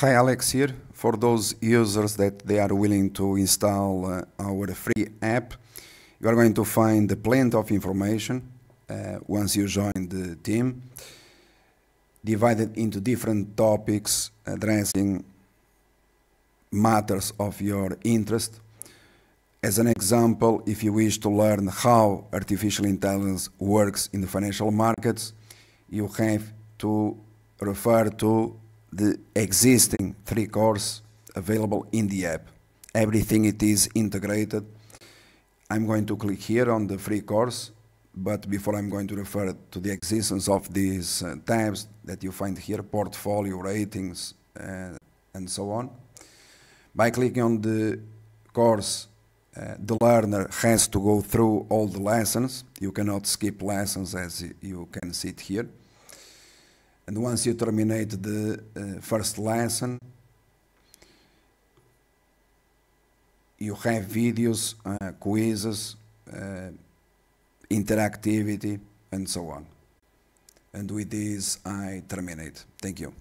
Hi Alex here. For those users that they are willing to install uh, our free app, you are going to find plenty of information uh, once you join the team, divided into different topics addressing matters of your interest. As an example, if you wish to learn how artificial intelligence works in the financial markets, you have to refer to the existing three course available in the app. Everything it is integrated. I'm going to click here on the free course, but before I'm going to refer to the existence of these uh, tabs that you find here, portfolio, ratings, uh, and so on. By clicking on the course, uh, the learner has to go through all the lessons. You cannot skip lessons as you can see it here. And once you terminate the uh, first lesson, you have videos, uh, quizzes, uh, interactivity, and so on. And with this, I terminate. Thank you.